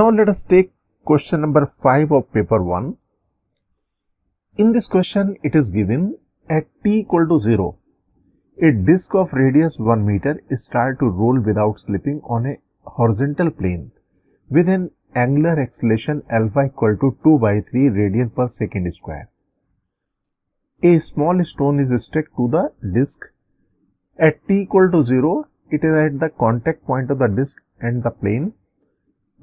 Now let us take question number 5 of paper 1. In this question, it is given at t equal to 0, a disc of radius 1 meter is started to roll without slipping on a horizontal plane with an angular acceleration alpha equal to 2 by 3 radian per second square. A small stone is stuck to the disc. At t equal to 0, it is at the contact point of the disc and the plane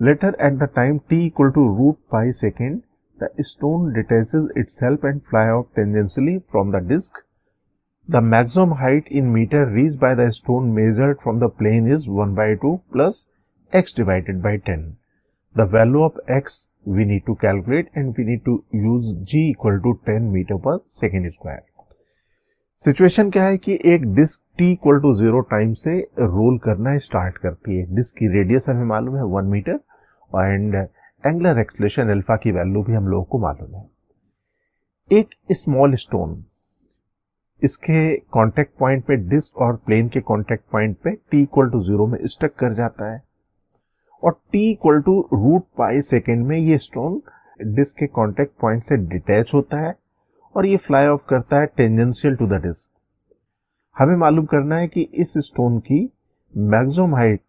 Later at the time t equal to root pi second, the stone detaches itself and fly off tangentially from the disk. The maximum height in meter reached by the stone measured from the plane is 1 by 2 plus x divided by 10. The value of x we need to calculate and we need to use g equal to 10 meter per second square. Situation क्या है कि एक disc t equal to zero time से roll करना start करती है disc की radius हमें मालूम है one metre and angular acceleration alpha की वैल्यू भी हम लोगों को मालूम है एक स्मॉल स्टोन इसके कांटेक्ट पॉइंट पे डिस्क और प्लेन के कांटेक्ट पॉइंट पे टी इक्वल टू जीरो में स्टक कर जाता है और t equal to root pi second में ये स्टोन डिस्क के कांटेक्ट पॉइंट से डिटैच होता है और ये फ्लाई ऑफ करता है टेंजेंशियल टू द डिस्क हमें मालूम करना है कि इस स्टोन की maximum height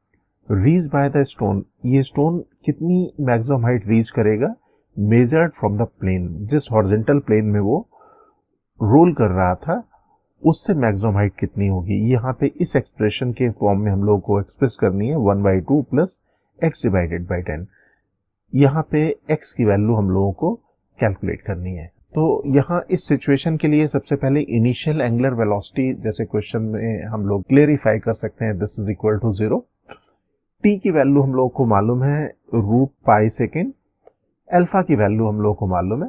reach by the stone ये स्टोन कितनी मैक्सिमम हाइट रीच करेगा मेजर्ड फ्रॉम द प्लेन जिस हॉर्जेंटल प्लेन में वो रोल कर रहा था उससे मैक्सिमम हाइट कितनी होगी यहाँ पे इस एक्सप्रेशन के फॉर्म में हम लोगों को एक्सप्रेस करनी है one by two plus x divided by ten यहाँ पे एक्स की वैल्यू हम लोगों को कैलकुलेट करनी है तो यहाँ इस सिचुएशन के लिए सबसे पहले इनिशियल एंगुलर वेलोसिटी जैसे क्वेश्चन में हम लोग क्लेरिफाई कर सकते हैं this is equal to zero t की वैल्यू हम लोग को मालूम है रूट पाई सेकेंड एल्फा की वैल्यू हम लोग को मालूम है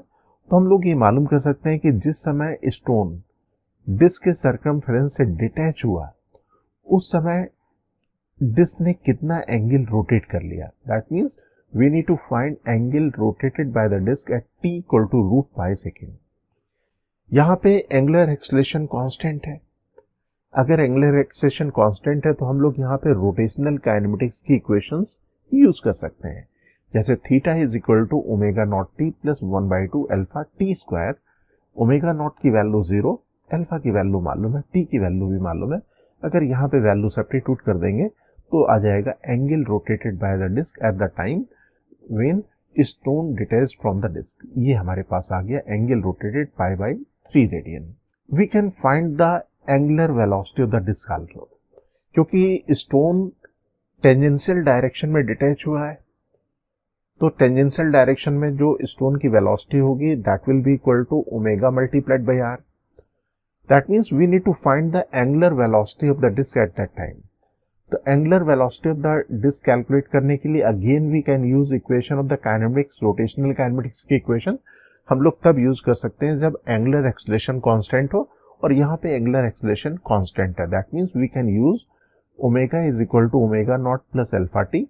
तो हम लोग ये मालूम कर सकते हैं कि जिस समय स्टोन डिस्क के सर्कम से डिटैच हुआ उस समय डिस्क ने कितना एंगल रोटेट कर लिया that means we need to find angle rotated by the disc at t equal to root pi second यहाँ पे एंगुलर एक्सलेशन कांस्टेंट है अगर एंगुलर एक्सेशन कांस्टेंट है तो हम लोग यहाँ पे रोटेशनल काइनेमेटिक्स की इक्वेशंस यूज कर सकते हैं जैसे theta is equal to omega naught t plus one by two alpha t square omega naught की वैल्यू जीरो एल्फा की वैल्यू मालूम है टी की वैल्यू भी मालूम है अगर यहाँ पे वैल्यू सब्टीट्यूट कर देंगे तो आ जाएगा angle rotated by the disc at the time when stone detach from the disc ये हमारे पास आ गया angle rotated pi by three radian we can find the angular velocity of the disc also क्योंकि स्टोन टेंजेंशियल डायरेक्शन में detach हुआ है तो टेंजेंशियल डायरेक्शन में जो स्टोन की वेलोसिटी होगी that will be equal to omega multiplied by r that means we need to find the angular velocity of the disc at that time तो angular velocity of the disc calculate करने के लिए again we can use equation of the kinematics rotational kinematics की equation हम लोग तब use कर सकते हैं जब एंगुलर एक्सलेशन कांस्टेंट हो और यहाँ पे एंगुलर एक्सलेशन कॉन्स्टेंट है that means we can use omega is equal to omega naught plus alpha t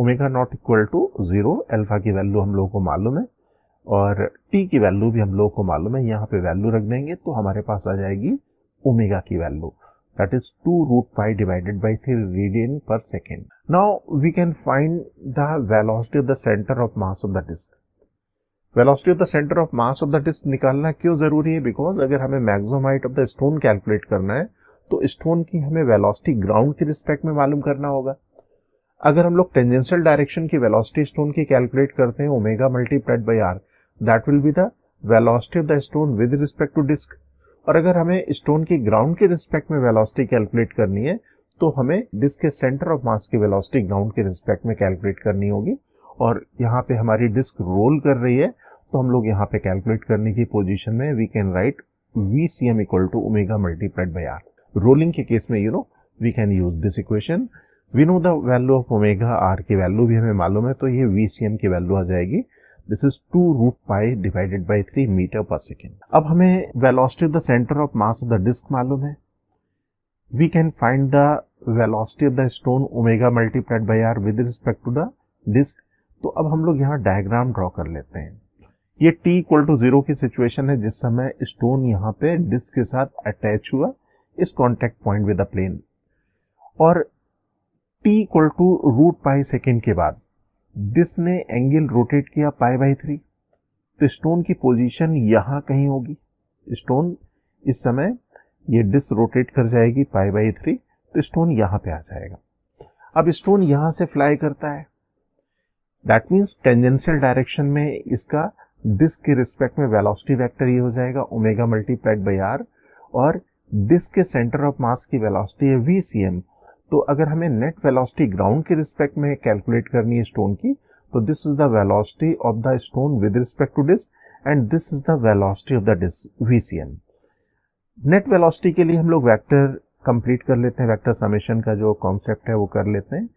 omega naught equal to zero alpha की वैल्यू हम लोगों को मालूम है और टी की वैल्यू भी हम लोगों को मालूम है यहाँ पे वैल्यू रख देंगे तो हमारे पास आ जाएगी ओमेगा की value that is two root five divided by three radian per second now we can find the velocity of the centre of mass of the disc velocity of the centre of mass of the disc निकालना क्यों ज़रूरी है because अगर हमें maximum height of the stone calculate करना है तो stone की हमें वेलोसिटी ग्राउंड के रिस्पेक्ट में मालूम करना होगा अगर हम लोग टेंजेंशियल डायरेक्शन की वेलोसिटी स्टोन की कैलकुलेट करते हैं omega multiplied by r that will be the velocity of the stone with respect to disc और अगर हमें स्टोन की ग्राउंड के रिस्पेक्ट में वेलोसिटी कैलकुलेट करनी है तो हमें डिस्क के सेंटर ऑफ मास की वेलोसिटी ग्राउंड के रिस्पेक्ट में कैलकुलेट करनी होगी और यहाँ पे हमारी डिस्क रोल कर रही है तो हम लोग यहाँ पे कैलकुलेट करने की पोजिशन में we can write v c m equal to omega multiplied by r rolling के केस में you know we can use this equation we know the value of omega r की वैल्यू भी हमें मालूम है तो ये वी सी एम की वैल्यू आ जाएगी this is two root pi divided by three metre per second अब हमें velocity of the centre of mass of the disc मालूम है we can find the velocity of the stone omega multiplied by r with respect to the disc तो अब हम लोग यहाँ diagram draw कर लेते हैं ये t इक्वल टू जीरो की सिचुएशन है जिस समय स्टोन यहां पे डिस्क के साथ अटैच हुआ इस contact point with a plane और t equal to root pi second के बाद डिस्क ने एंगल रोटेट किया पाई बाई थ्री तो स्टोन की पोजीशन यहां कहीं होगी स्टोन इस समय ये डिस्क रोटेट कर जाएगी पाई बाई थ्री तो स्टोन यहां पे आ जाएगा अब स्टोन यहां से फ्लाई करता है दैट मीन्स टेंजेंशियल डायरेक्शन में इसका डिस्क के रिस्पेक्ट में वेलोसिटी वेक्टर ये हो जाएगा ओमेगा मल्टीप्लाइड बाई आर और डिस्क के सेंटर ऑफ मास की वेलोसिटी है वी सी एम तो अगर हमें नेट वेलोसिटी ग्राउंड के रिस्पेक्ट में कैलकुलेट करनी है स्टोन की तो this is the velocity of the stone with respect to disc and this is the velocity of the disc v c m net velocity के लिए हम लोग वेक्टर कंप्लीट कर लेते हैं वेक्टर समेशन का जो कॉन्सेप्ट है वो कर लेते हैं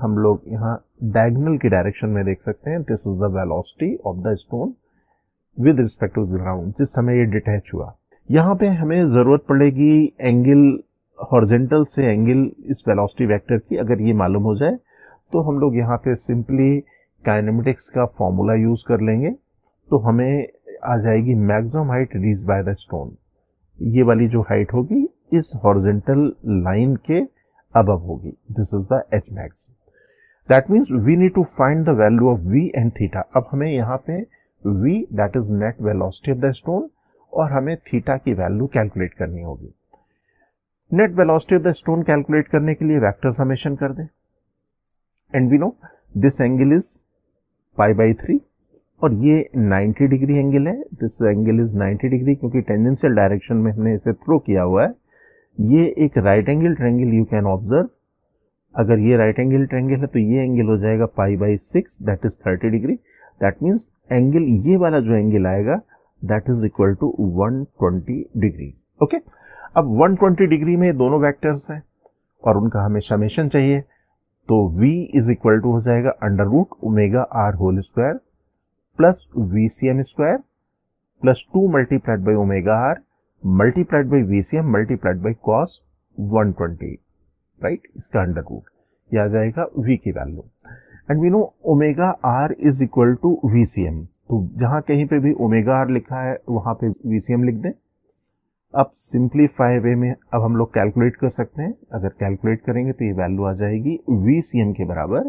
हम लोग यहाँ डायगनल की डायरेक्शन में देख सकते हैं this is the velocity of the stone with respect to ground जिस समय ये डिटैच हुआ यहाँ पे हमें ज़रूरत पड़ेगी एंगल हॉर्जेंटल से एंगल इस वेलोसिटी वेक्टर की अगर ये मालूम हो जाए तो हम लोग यहाँ पे सिंपली काइनेमेटिक्स का फॉर्मूला यूज़ कर लेंगे तो हमें आ जाएगी maximum height reach by the stone ये वाली जो हाइट होगी इस हॉर्जेंटल लाइन के अबब होगी this is the h max that means we need to find the value of v and theta अब हमें यहाँ पे v that is net velocity of the stone और हमें थीटा की वैल्यू कैलकुलेट करनी होगी net velocity of the stone calculate करने के लिए वेक्टर समेशन कर दे and we know this angle is pi by three और ये 90 डिग्री एंगल है दिस एंगल इज 90 डिग्री क्योंकि टेंजेंशियल डायरेक्शन में हमने इसे थ्रो किया हुआ है ये एक right angle triangle you can observe अगर ये राइट एंगल ट्रेंगल है तो ये एंगल हो जाएगा pi by six that is thirty degree that means angle ये वाला जो एंगल आएगा that is equal to one twenty degree okay अब वन ट्वेंटी डिग्री में दोनों वैक्टर्स हैं और उनका हमें समेशन चाहिए तो v इज इक्वल टू हो जाएगा under root omega r whole square plus v c m square plus two multiplied by omega r multiplied by v c m multiplied by cos one twenty right इसका under root यह आ जाएगा v की value and we know omega r is equal to v c m तो जहां कहीं पे भी ओमेगा आर लिखा है वहां पे वी सी एम लिख दें अब सिंप्लीफाई वे में अब हम लोग कैलकुलेट कर सकते हैं अगर कैलकुलेट करेंगे तो ये वैल्यू आ जाएगी वी सी एम के बराबर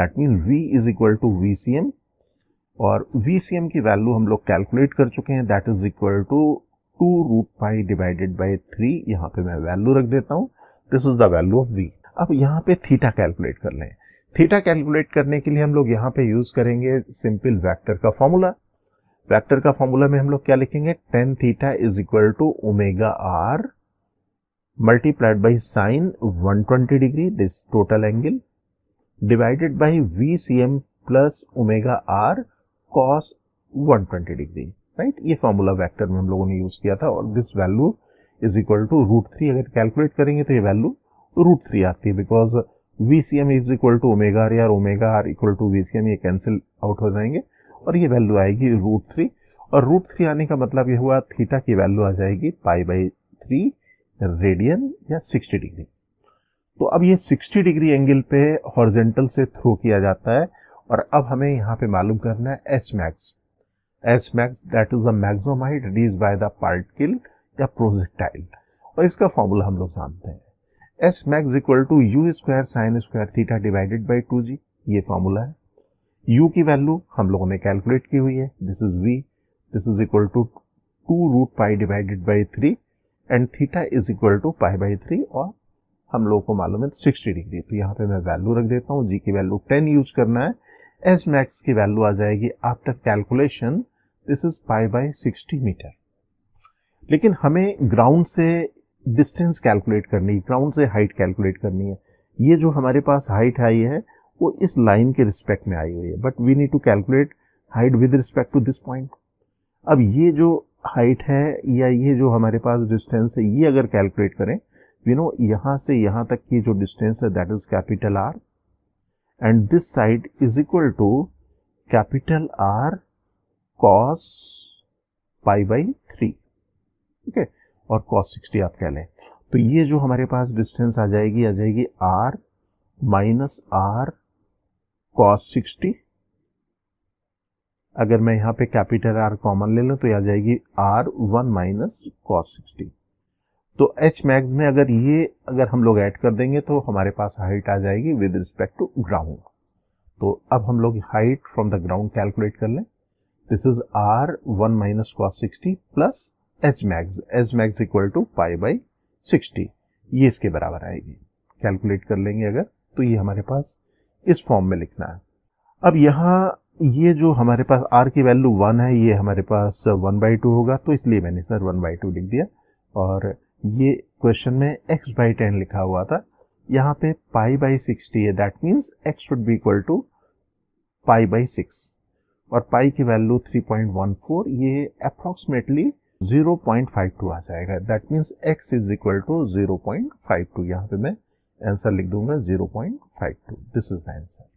that mean v is equal to v c m और वी सी एम की वैल्यू हम लोग कैलकुलेट कर चुके हैं that is equal to two root pi divided by three यहाँ पे मैं वैल्यू रख देता हूँ this is the value of v अब यहाँ पे थीटा कैलकुलेट कर लें थीटा कैलकुलेट करने के लिए हम लोग यहाँ पे यूज करेंगे सिंपल वैक्टर का फॉर्मूला वेक्टर का फॉर्मूला में हम लोग क्या लिखेंगे tan theta is equal to omega r multiplied by sine one twenty degree this total angle divided by v c m plus omega r cos one twenty degree right ये formula vector में हम लोगों ने use किया था और this value is equal to root three अगर calculate करेंगे तो ये वैल्यू रूट थ्री आती है because v c m is equal to omega r या omega r equal to v c m ये कैंसिल आउट हो जाएंगे और ये वैल्यू आएगी रूट थ्री और रूट थ्री आने का मतलब ये हुआ थीटा की वैल्यू आ जाएगी पाई बाई थ्री रेडियन या सिक्सटी डिग्री तो अब ये सिक्सटी डिग्री एंगल पे हॉर्जेंटल से थ्रो किया जाता है और अब हमें यहाँ पे मालूम करना है h max H max that is the maximum height reach by the particle या प्रोजेक्टाइल और इसका फॉर्मूला हम लोग जानते हैं s max equal to u square sine square theta divided by two g ये फॉर्मूला है यू की वैल्यू हम लोगों ने कैलकुलेट की हुई है this is v this is equal to two root pi divided by three and theta is equal to pi by three और हम लोगों को मालूम है सिक्सटी डिग्री तो यहाँ पे मैं वैल्यू रख देता हूँ जी की वैल्यू टेन यूज करना है एस मैक्स की वैल्यू आ जाएगी after calculation this is pi by sixty metre लेकिन हमें ग्राउंड से डिस्टेंस कैलकुलेट करनी है ग्राउंड से हाइट कैलकुलेट करनी है ये जो हमारे पास हाइट आई है वो इस लाइन के रिस्पेक्ट में आई हुई है but we need to calculate height with respect to this point अब ये जो हाइट है या ये जो हमारे पास डिस्टेंस है ये अगर कैलकुलेट करें यू नो यहाँ से यहाँ तक की जो डिस्टेंस है that is capital R and this side is equal to capital R cos pi by three ठीक है और कॉस सिक्सटी आप कह लें तो ये जो हमारे पास डिस्टेंस आ जाएगी आ जाएगी R minus R cos sixty अगर मैं यहां पे कैपिटल आर कॉमन ले लू तो आ जाएगी R one minus cos sixty तो एच मैक्स में अगर ये अगर हम लोग ऐड कर देंगे तो हमारे पास हाइट आ जाएगी विद रिस्पेक्ट टू ग्राउंड तो अब हम लोग height from the ground calculate कर लें this is R one minus cos sixty plus H max H max equal to pi by sixty ये इसके बराबर आएगी कैलकुलेट कर लेंगे अगर तो ये हमारे पास इस फॉर्म में लिखना है अब यहाँ ये जो हमारे पास आर की वैल्यू वन है ये हमारे पास वन बाई टू होगा तो इसलिए मैंने सर वन बाई टू लिख दिया और ये क्वेश्चन में एक्स बाई टेन लिखा हुआ था यहाँ पे पाई बाई सिक्सटी है that means x should be equal to pi by six और पाई की value three point one four ये अप्रॉक्सीमेटली 0.52 आ जाएगा that means x is equal to zero point five two यहाँ पे मैं आंसर लिख दूंगा 0.52 दिस इज द आंसर